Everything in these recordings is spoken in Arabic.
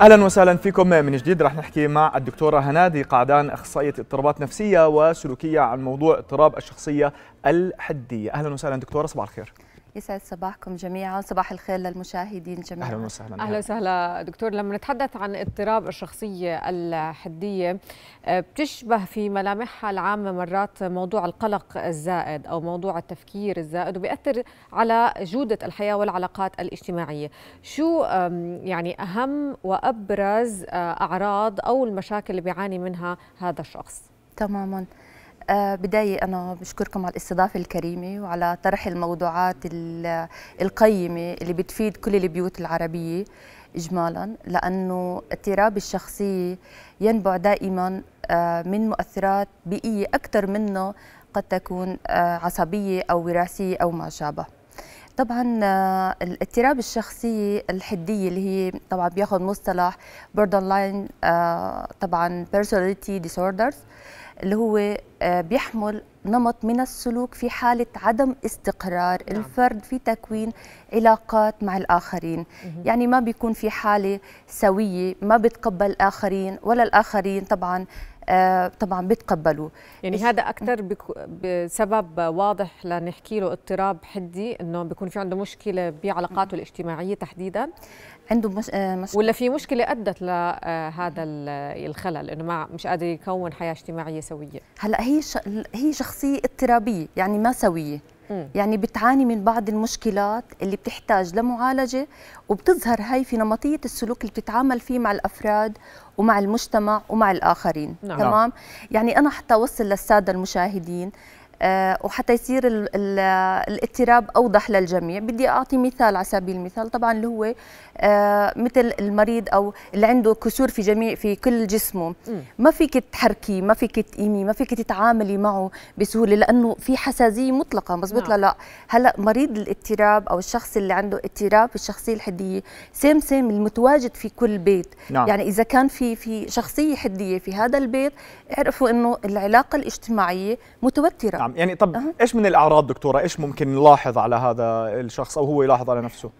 اهلا وسهلا فيكم من جديد رح نحكي مع الدكتوره هنادي قعدان اخصائيه اضطرابات نفسيه وسلوكيه عن موضوع اضطراب الشخصيه الحديه اهلا وسهلا دكتوره صباح الخير يسعد صباحكم جميعا صباح الخير للمشاهدين جميعا اهلا وسهلا اهلا وسهلا دكتور لما نتحدث عن اضطراب الشخصيه الحديه آه، بتشبه في ملامحها العامه مرات موضوع القلق الزائد او موضوع التفكير الزائد وبيأثر على جوده الحياه والعلاقات الاجتماعيه شو يعني اهم وابرز آه، اعراض او المشاكل اللي بيعاني منها هذا الشخص تماما آه، بداية أنا بشكركم على الاستضافة الكريمة وعلى طرح الموضوعات القيمة اللي بتفيد كل البيوت العربية إجمالا لأنه اضطراب الشخصية ينبع دائما آه، من مؤثرات بيئية أكثر منه قد تكون آه، عصبية أو وراثية أو ما شابه طبعا آه، الاضطراب الشخصية الحدية اللي هي طبعا بياخذ مصطلح لاين آه، طبعا بيرسوناليتي ديسوردرز اللي هو آه، بيحمل نمط من السلوك في حالة عدم استقرار نعم. الفرد في تكوين علاقات مع الآخرين مه. يعني ما بيكون في حالة سوية ما بتقبل الآخرين ولا الآخرين طبعا آه، طبعا بتقبلوا يعني هذا اكثر بسبب واضح لنحكي له اضطراب حدي انه بيكون في عنده مشكله بعلاقاته الاجتماعيه تحديدا عنده مش... آه، مش... ولا في مشكله ادت لهذا آه، الخلل انه ما مش قادر يكون حياه اجتماعيه سويه هلا هي ش... هي شخصيه اضطرابيه يعني ما سويه يعني بتعاني من بعض المشكلات اللي بتحتاج لمعالجه وبتظهر هاي في نمطيه السلوك اللي بتتعامل فيه مع الافراد ومع المجتمع ومع الاخرين نعم. تمام يعني انا حتى اوصل للساده المشاهدين آه، وحتى يصير الاضطراب اوضح للجميع بدي اعطي مثال على سبيل المثال طبعا اللي هو آه، مثل المريض او اللي عنده كسور في جميع في كل جسمه ما فيك تحركي ما فيك تقيمي ما فيك تتعاملي معه بسهوله لانه في حساسيه مطلقه مزبوط لا نعم. لا هلا مريض الاضطراب او الشخص اللي عنده اضطراب الشخصيه الحديه سيم سيم المتواجد في كل بيت نعم. يعني اذا كان في في شخصيه حديه في هذا البيت اعرفوا انه العلاقه الاجتماعيه متوتره نعم. نعم يعني طب أه. ايش من الاعراض دكتوره ايش ممكن نلاحظ على هذا الشخص او هو يلاحظ على نفسه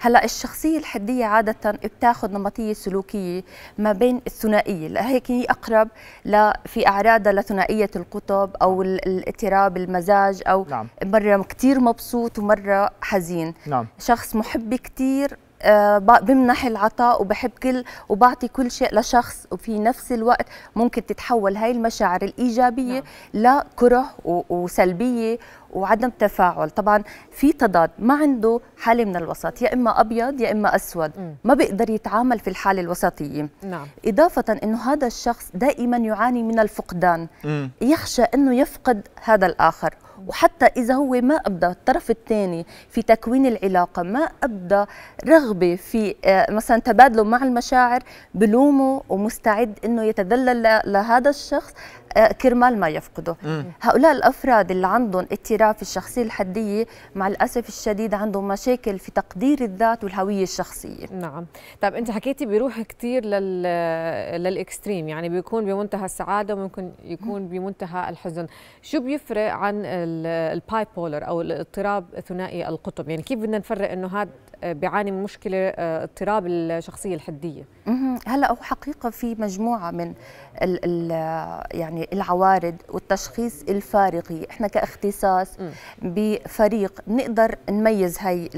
هلا الشخصيه الحديه عاده بتاخذ نمطيه سلوكيه ما بين الثنائيه لهيك هي اقرب ل في اعراضها لثنائيه القطب او نعم. الاضطراب المزاج او نعم. مره كثير مبسوط ومره حزين نعم. شخص محب كثير آه، بمنح العطاء وبحب كل وبعطي كل شيء لشخص وفي نفس الوقت ممكن تتحول هاي المشاعر الإيجابية نعم. لكره وسلبية وعدم تفاعل طبعا في تضاد ما عنده حاله من الوسط يا اما ابيض يا اما اسود ما بيقدر يتعامل في الحاله الوسطيه نعم. اضافه انه هذا الشخص دائما يعاني من الفقدان م. يخشى انه يفقد هذا الاخر وحتى إذا هو ما أبدى الطرف الثاني في تكوين العلاقة ما أبدى رغبة في آه، مثلا تبادله مع المشاعر بلومه ومستعد أنه يتذلل لهذا الشخص آه، كرمال ما يفقدوا هؤلاء الافراد اللي عندهم اضطراب في الشخصيه الحديه مع الاسف الشديد عندهم مشاكل في تقدير الذات والهويه الشخصيه نعم طيب انت حكيتي بيروح كثير لل للاكستريم يعني بيكون بمنتهى السعاده وممكن يكون بمنتهى الحزن شو بيفرق عن الباي بولر او الاضطراب ثنائي القطب يعني كيف بدنا نفرق انه هذا بيعاني من مشكله آه، اضطراب الشخصيه الحديه هلا هو حقيقه في مجموعه من ال ال يعني العوارض والتشخيص الفارقي احنا كاختصاص بفريق بنقدر نميز هاي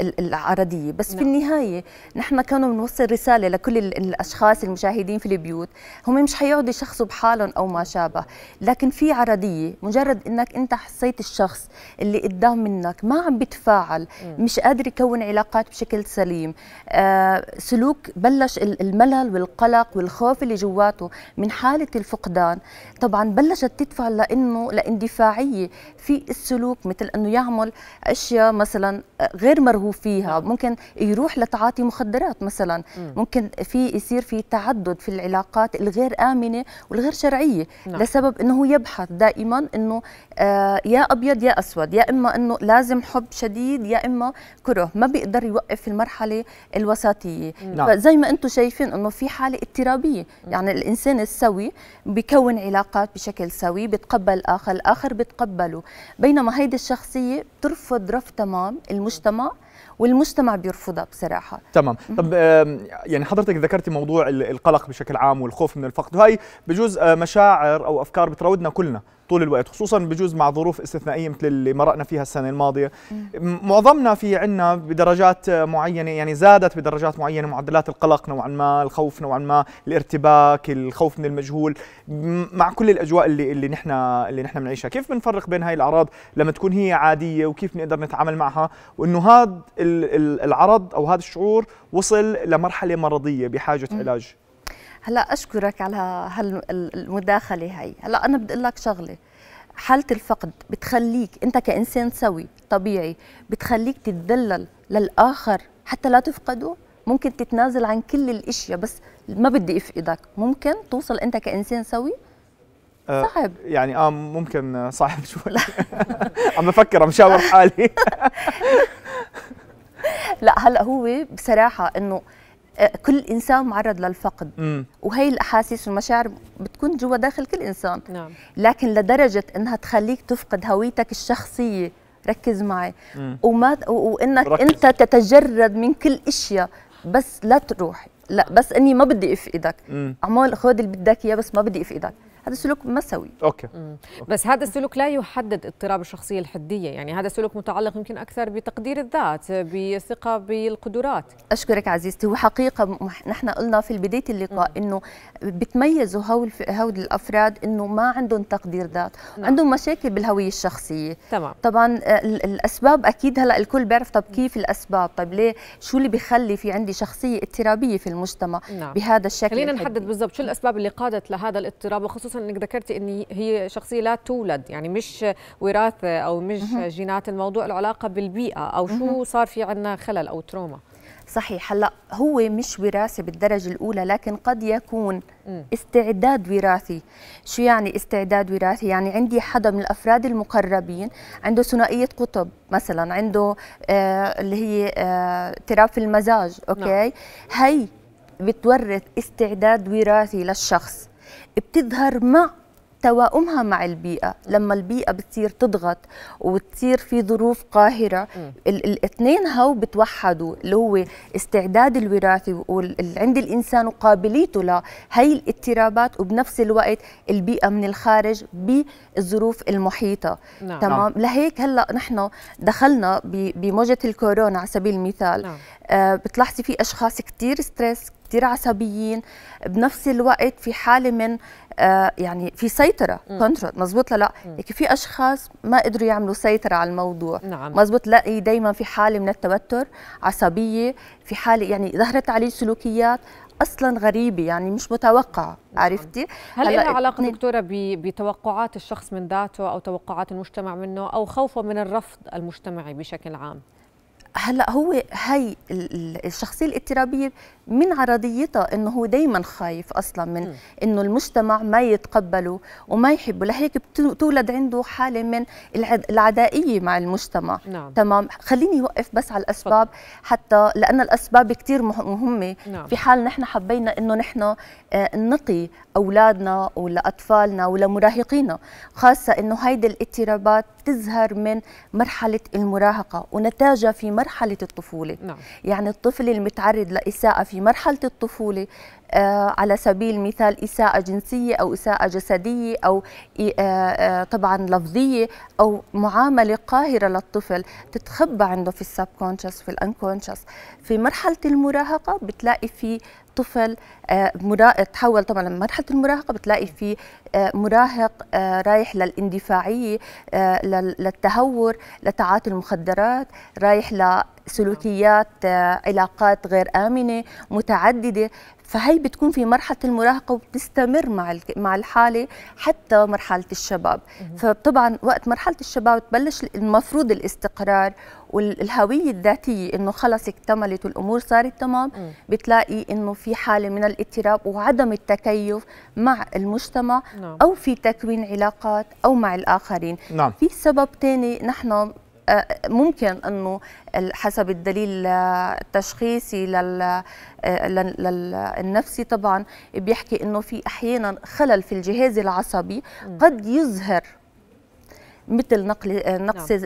العرضيه بس في نعم. النهايه نحن كانوا بنوصل رساله لكل الاشخاص المشاهدين في البيوت هم مش حيقعدوا يشخصوا بحالهم او ما شابه لكن في عرضيه مجرد انك انت حسيت الشخص اللي قدام منك ما عم بيتفاعل مش قادر يكون علاقات بشكل سليم آه سلوك بلش الملل والقلق والخوف اللي جواته من حاله الفقدان ايران طبعا بلشت تدفع لانه لاندفاعيه في السلوك مثل انه يعمل اشياء مثلا غير مرغوب فيها نعم. ممكن يروح لتعاطي مخدرات مثلا ممكن في يصير في تعدد في العلاقات الغير امنه والغير شرعيه نعم. لسبب انه هو يبحث دائما انه آه يا ابيض يا اسود يا اما انه لازم حب شديد يا اما كره ما بيقدر يوقف في المرحله الوسطيه نعم. فزي ما انتم شايفين انه في حاله اضطرابيه يعني الانسان السوي بتكون علاقات بشكل سوي بتقبل الاخر الآخر بتقبله بينما هيدي الشخصية بترفض رفض تمام المجتمع والمجتمع بيرفضها بصراحه تمام طب يعني حضرتك ذكرتي موضوع القلق بشكل عام والخوف من الفقد وهي بجوز آه، مشاعر او افكار بتراودنا كلنا طول الوقت خصوصا بجوز مع ظروف استثنائيه مثل اللي مرقنا فيها السنه الماضيه معظمنا في عندنا بدرجات آه، معينه يعني زادت بدرجات معينه معدلات القلق نوعا ما الخوف نوعا ما الارتباك الخوف من المجهول مع كل الاجواء اللي اللي نحن اللي نحن بنعيشها كيف بنفرق بين هاي الاعراض لما تكون هي عاديه وكيف بنقدر نتعامل معها وانه هذا العرض او هذا الشعور وصل لمرحله مرضيه بحاجه م. علاج هلا اشكرك على هالمداخله هي هلا انا بدي اقول لك شغله حاله الفقد بتخليك انت كانسان سوي طبيعي بتخليك تتذلل للاخر حتى لا تفقده ممكن تتنازل عن كل الاشياء بس ما بدي افقدك ممكن توصل انت كانسان سوي آه، صعب يعني اه ممكن صعب شوي عم بفكر عم شاور حالي لا هلا هو بصراحه انه آه، كل انسان معرض للفقد مم. وهي الاحاسيس والمشاعر بتكون جوا داخل كل انسان نعم. لكن لدرجه انها تخليك تفقد هويتك الشخصيه ركز معي مم. وما وانك ركز. انت تتجرد من كل اشياء بس لا تروح لا بس اني ما بدي افقدك عمول خذ اللي بدك اياه بس ما بدي افقدك هذا السلوك مسوي أوكي. أوكي. بس هذا السلوك لا يحدد اضطراب الشخصيه الحديه يعني هذا سلوك متعلق يمكن اكثر بتقدير الذات بثقه بالقدرات اشكرك عزيزتي وحقيقه نحن قلنا في بدايه اللقاء انه بتميزوا هول هول الافراد انه ما عندهم تقدير ذات نعم. عندهم مشاكل بالهويه الشخصيه تمام. طبعا آه، الاسباب اكيد هلا الكل بيعرف طب كيف الاسباب طب ليه شو اللي بخلي في عندي شخصيه اضطرابيه في المجتمع نعم. بهذا الشكل خلينا نحدد بالضبط شو الاسباب اللي قادت لهذا الاضطراب وخصوصا خصوصا انك ذكرتي ان هي شخصيه لا تولد يعني مش وراثه او مش جينات الموضوع العلاقه بالبيئه او شو صار في عندنا خلل او تروما صحيح هلا هو مش وراثه بالدرجه الاولى لكن قد يكون استعداد وراثي شو يعني استعداد وراثي يعني عندي حدا من الافراد المقربين عنده ثنائيه قطب مثلا عنده آه اللي هي آه اضطراب في المزاج نعم. اوكي نعم. هي بتورث استعداد وراثي للشخص بتظهر مع توائمها مع البيئة لما البيئة بتصير تضغط وتصير في ظروف قاهرة الاثنين هو بتوحدوا اللي هو استعداد الوراثي عند الإنسان وقابليته لهي الاضطرابات وبنفس الوقت البيئة من الخارج بالظروف المحيطة نعم. تمام نعم. لهيك هلأ نحن دخلنا بموجة الكورونا على سبيل المثال نعم. آه بتلاحظي في أشخاص كتير ستريس كتير عصبيين بنفس الوقت في حاله من آه، يعني في سيطره كنترول مزبوط لا لا لكن في اشخاص ما قدروا يعملوا سيطره على الموضوع نعم. مزبوط لا دائما في حاله من التوتر عصبيه في حاله يعني ظهرت عليه سلوكيات اصلا غريبه يعني مش متوقعه نعم. عرفتي هل لها علاقه دكتوره بتوقعات الشخص من ذاته او توقعات المجتمع منه او خوفه من الرفض المجتمعي بشكل عام هلا هو هي الشخصيه الاضطرابيه من عرضيتها انه هو دائما خايف اصلا من انه المجتمع ما يتقبله وما يحبه لهيك بتولد عنده حاله من العدائيه مع المجتمع نعم. تمام خليني اوقف بس على الاسباب حتى لان الاسباب كثير مهمه نعم. في حال نحن حبينا انه نحن آه، نقي اولادنا ولا اطفالنا ولا مراهقينا خاصه انه هيدي الاضطرابات تظهر من مرحله المراهقه ونتاجها في مرحله الطفوله نعم. يعني الطفل المتعرض لاساءه في مرحله الطفوله آه على سبيل المثال اساءه جنسيه او اساءه جسديه او آه آه طبعا لفظيه او معامله قاهره للطفل تتخبى عنده في السبكونشس في الانكونشس في مرحله المراهقه بتلاقي في طفل آه، تحول طبعا لمرحله المراهقه بتلاقي في آه، مراهق آه، رايح للاندفاعيه للتهور لتعاطي المخدرات رايح سلوكيات آه، علاقات غير آمنة متعددة فهي بتكون في مرحلة المراهقة وبتستمر مع مع الحالة حتى مرحلة الشباب فطبعا وقت مرحلة الشباب تبلش المفروض الاستقرار والهوية الذاتية انه خلص اكتملت والامور صارت تمام بتلاقي انه في حالة من الاضطراب وعدم التكيف مع المجتمع نعم. او في تكوين علاقات او مع الاخرين نعم. في سبب ثاني نحن آه، ممكن انه حسب الدليل التشخيصي لل آه، للنفسي طبعا بيحكي انه في احيانا خلل في الجهاز العصبي قد يظهر مثل نقل آه، نقص نعم.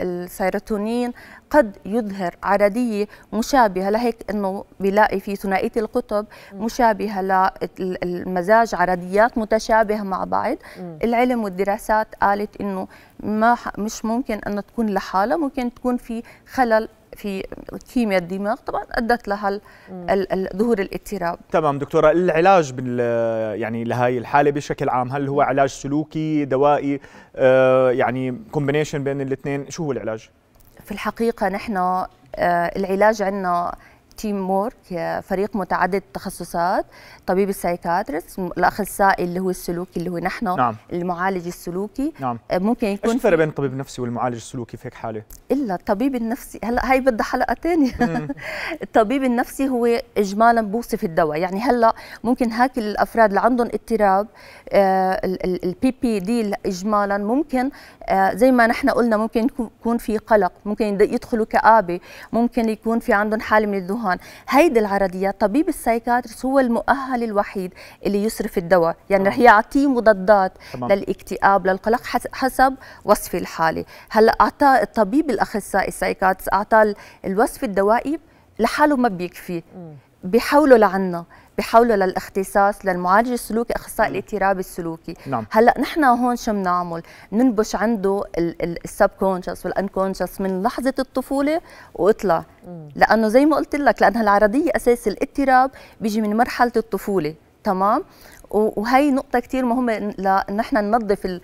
السيروتونين قد يظهر عرضيه مشابهه لهيك انه بلاقي في ثنائيه القطب مشابهه للمزاج عرضيات متشابهه مع بعض العلم والدراسات قالت انه ما مش ممكن انه تكون لحالها ممكن تكون في خلل في كيمياء الدماغ طبعا ادت لها ظهور الاضطراب تمام دكتوره العلاج بال يعني لهي الحاله بشكل عام هل هو علاج سلوكي دوائي آه، يعني كومبينيشن بين الاثنين شو هو العلاج في الحقيقه نحن آه، العلاج عندنا تيم وورك فريق متعدد التخصصات طبيب السايكاترس الاخصائي اللي هو السلوكي اللي هو نحن نعم. المعالج السلوكي نعم. آه، ممكن يكون ايش الفرق بين الطبيب النفسي والمعالج السلوكي في هيك حاله الا الطبيب النفسي هلا هي بدها حلقه ثانيه الطبيب النفسي هو اجمالا بوصف الدواء يعني هلا ممكن هاك الافراد اللي عندهم اضطراب البي بي دي اجمالا ممكن آه، زي ما نحن قلنا ممكن يكون في قلق ممكن يدخلوا كابه ممكن يكون في عندهم حاله من الذهان هون هيدي العرضيات طبيب السايكاترس هو المؤهل الوحيد اللي يصرف الدواء يعني رح يعطيه مضادات تمام. للاكتئاب للقلق حسب وصف الحاله هلا اعطاه الطبيب الاخصائي السايكاترس اعطاه الوصف الدوائي لحاله ما بيكفي بيحوله لعنا بحوله للاختصاص للمعالج السلوكي اخصائي الاضطراب السلوكي نعم. هلا نحن هون شو بنعمل بننبش عنده السبكونشس والانكونشس من لحظه الطفوله واطلع لانه زي ما قلت لك لانها العرضيه اساس الاضطراب بيجي من مرحله الطفوله تمام وهي نقطه كثير مهمه لان ال ننظف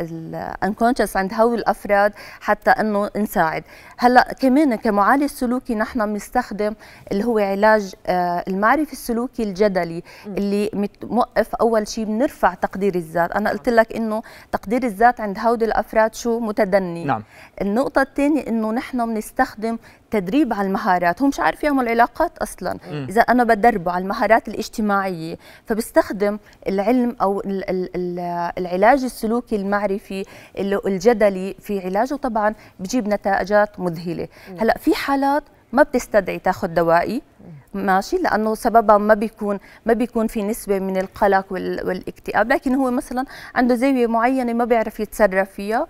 الانكونشس عند هول الافراد حتى انه نساعد هلا كمان كمعالج سلوكي نحن بنستخدم اللي هو علاج آه، المعرفي السلوكي الجدلي اللي موقف اول شيء بنرفع تقدير الذات انا قلت لك انه تقدير الذات عند هول الافراد شو متدني نعم. النقطه الثانيه انه نحن بنستخدم تدريب على المهارات هو مش عارف يعمل علاقات اصلا اذا انا بدربه على المهارات الاجتماعيه ف فبستخدم العلم او العلاج السلوكي المعرفي الجدلي في علاجه طبعا بجيب نتائجات مذهله هلا في حالات ما بتستدعي تاخذ دوائي ماشي لانه سببها ما بيكون ما بيكون في نسبه من القلق والاكتئاب لكن هو مثلا عنده زاويه معينه ما بيعرف يتصرف فيها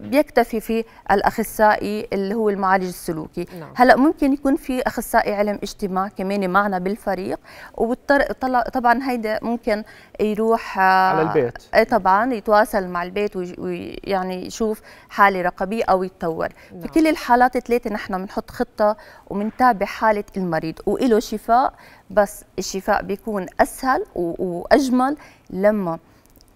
بيكتفي آه، آه، في الاخصائي اللي هو المعالج السلوكي نعم. هلا ممكن يكون في اخصائي علم اجتماع كمان معنا بالفريق وطبعا هيدا ممكن يروح آه، على البيت إيه، طبعا يتواصل مع البيت ويعني يشوف حاله رقبيه او يتطور نعم. في كل الحالات الثلاثه نحن بنحط خطه وبنتابع حاله المريض وله شفاء بس الشفاء بيكون اسهل واجمل لما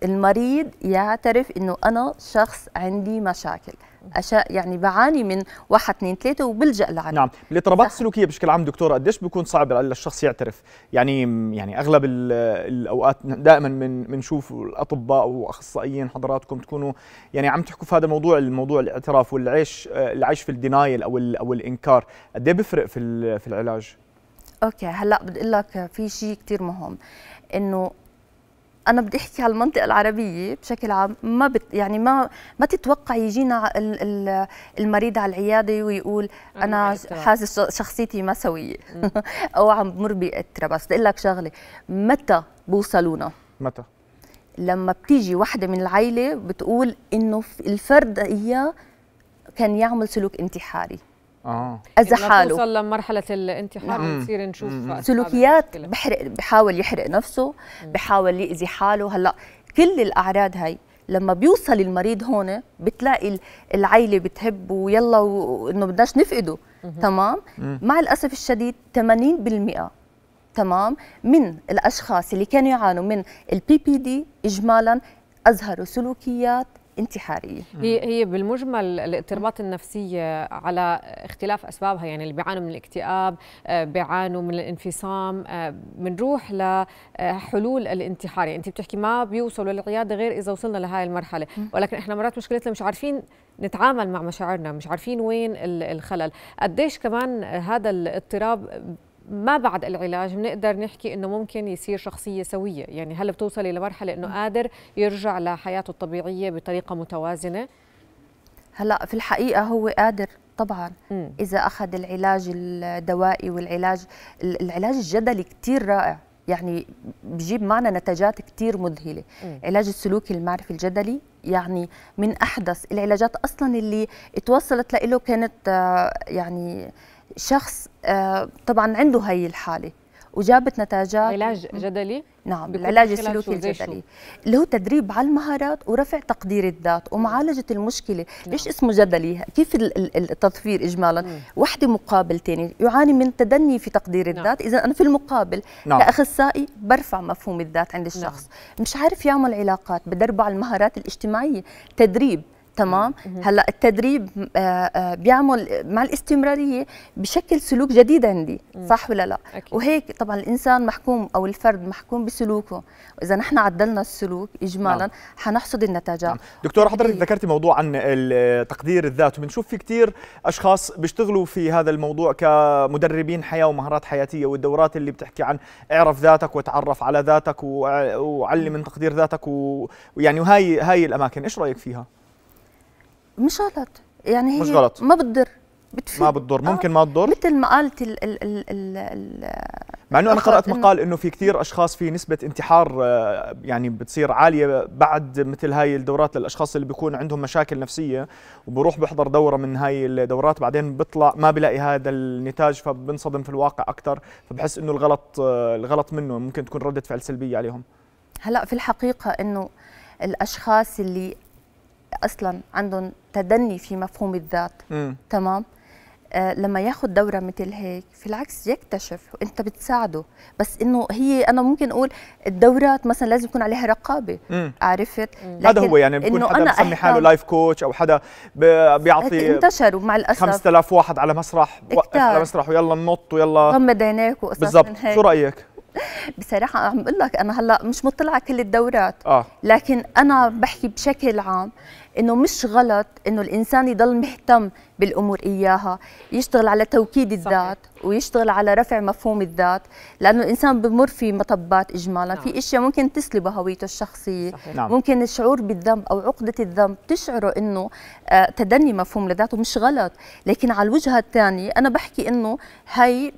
المريض يعترف انه انا شخص عندي مشاكل اشياء يعني بعاني من واحد اثنين ثلاثه وبلجا لعنه نعم الاضطرابات السلوكيه بشكل عام دكتوره قديش بيكون صعب للشخص يعترف يعني يعني اغلب الاوقات دائما من بنشوف الاطباء واخصائيين حضراتكم تكونوا يعني عم تحكوا في هذا الموضوع الموضوع الاعتراف والعيش العيش في الدينايل او او الانكار قد ايه بيفرق في في العلاج اوكي هلا بدي اقول لك في شيء كثير مهم انه انا بدي احكي على المنطقه العربيه بشكل عام ما بت يعني ما ما تتوقع يجينا المريض على العياده ويقول انا حاسس شخصيتي ما سويه او عم بمر بقتره بس بدي اقول لك شغله متى بوصلونا متى لما بتيجي وحده من العيله بتقول انه الفرد اياه كان يعمل سلوك انتحاري اه اذى حاله توصل لمرحله الانتحار نعم. ونصير نشوف سلوكيات بحرق بحاول يحرق نفسه بحاول يأذي حاله هلا كل الاعراض هاي لما بيوصل المريض هون بتلاقي العيله بتهب ويلا وانه بدناش نفقده تمام مع الاسف الشديد 80% تمام من الاشخاص اللي كانوا يعانوا من البي بي دي اجمالا اظهروا سلوكيات انتحاريه هي هي بالمجمل الاضطرابات النفسيه على اختلاف اسبابها يعني اللي بيعانوا من الاكتئاب آه، بيعانوا من الانفصام آه، بنروح لحلول آه، الانتحار يعني انت بتحكي ما بيوصلوا للعياده غير اذا وصلنا لهي المرحله ولكن احنا مرات مشكلتنا مش عارفين نتعامل مع مشاعرنا مش عارفين وين الخلل قديش كمان هذا الاضطراب ما بعد العلاج بنقدر نحكي انه ممكن يصير شخصيه سويه يعني هل بتوصلي لمرحله انه قادر يرجع لحياته الطبيعيه بطريقه متوازنه هلا في الحقيقه هو قادر طبعا اذا اخذ العلاج الدوائي والعلاج العلاج الجدلي كثير رائع يعني بجيب معنا نتاجات كثير مذهله م. علاج السلوكي المعرفي الجدلي يعني من احدث العلاجات اصلا اللي توصلت له كانت آه، يعني شخص آه، طبعا عنده هي الحاله وجابت نتائج علاج جدلي نعم العلاج السلوكي الجدلي اللي هو تدريب على المهارات ورفع تقدير الذات ومعالجه المشكله نعم. ليش اسمه جدلي كيف التطفير اجمالا وحده مقابل ثاني يعاني من تدني في تقدير نعم. الذات نعم. اذا انا في المقابل نعم. كاخصائي برفع مفهوم الذات عند نعم. الشخص نعم. مش عارف يعمل علاقات بدربه على المهارات الاجتماعيه تدريب تمام هلا التدريب آه، آه، بيعمل مع الاستمراريه بشكل سلوك جديد عندي صح ولا لا أكيد. وهيك طبعا الانسان محكوم او الفرد محكوم بسلوكه واذا نحن عدلنا السلوك اجمالا نعم. حنحصد النتائج نعم. دكتور حضرتك ذكرتي موضوع عن آه، تقدير الذات وبنشوف في كثير اشخاص بيشتغلوا في هذا الموضوع كمدربين حياه ومهارات حياتيه والدورات اللي بتحكي عن اعرف ذاتك وتعرف على ذاتك وعلم من تقدير ذاتك ويعني وهي هاي الاماكن ايش رايك فيها مش غلط يعني هي مش غلط ما بتضر بتفيد ما بتضر ممكن ما تضر مثل ما قالت ال ال ال ال مع انه انا قرات مقال انه في كثير اشخاص في نسبه انتحار آه، يعني بتصير عاليه بعد مثل هاي الدورات للاشخاص اللي بيكون عندهم مشاكل نفسيه وبروح بحضر دوره من هاي الدورات بعدين بطلع ما بلاقي هذا النتاج فبنصدم في الواقع اكثر فبحس انه الغلط آه، الغلط منه ممكن تكون رده فعل سلبيه عليهم هلا في الحقيقه انه الاشخاص اللي اصلا عندهم تدني في مفهوم الذات م. تمام آه لما ياخذ دوره مثل هيك في العكس يكتشف وانت بتساعده بس انه هي انا ممكن اقول الدورات مثلا لازم يكون عليها رقابه مم. عرفت مم. هذا هو يعني بكون حدا بسمي حاله لايف كوتش او حدا بيعطي إيه، انتشروا مع الاسف 5000 واحد على مسرح وقف على مسرح ويلا ننط ويلا غمض عينيك وقصص بالضبط شو رايك بصراحة عم بقول لك أنا هلا مش مطلعة كل الدورات آه. لكن أنا بحكي بشكل عام انه مش غلط انه الانسان يضل مهتم بالامور اياها يشتغل على توكيد الذات صحيح. ويشتغل على رفع مفهوم الذات لانه الانسان بمر في مطبات اجمالا نعم. في اشياء ممكن تسلب هويته الشخصيه صحيح. نعم. ممكن الشعور بالذنب او عقده الذنب تشعره انه آه، تدني مفهوم لذاته مش غلط لكن على الوجهه الثانيه انا بحكي انه هي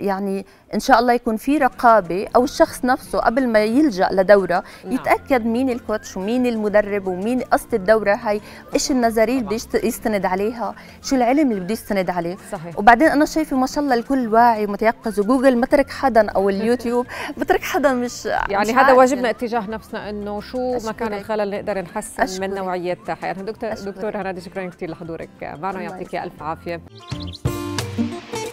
يعني ان شاء الله يكون في رقابه او الشخص نفسه قبل ما يلجا لدوره نعم. يتاكد مين الكوتش ومين المدرب ومين قصد الدوره هي ايش النظريه اللي بده يستند عليها شو العلم اللي بده يستند عليه صحيح. وبعدين انا شايفه ما شاء الله الكل واعي ومتيقظ وجوجل ما ترك حدا او اليوتيوب ما ترك حدا مش يعني مش هذا عارف. واجبنا اتجاه نفسنا انه شو مكان الخلل نقدر نحسن أشكرك. من نوعيه حياتنا دكتور أشكرك. دكتور هنادي شكرا كثير لحضورك معنا يعطيك الف عافيه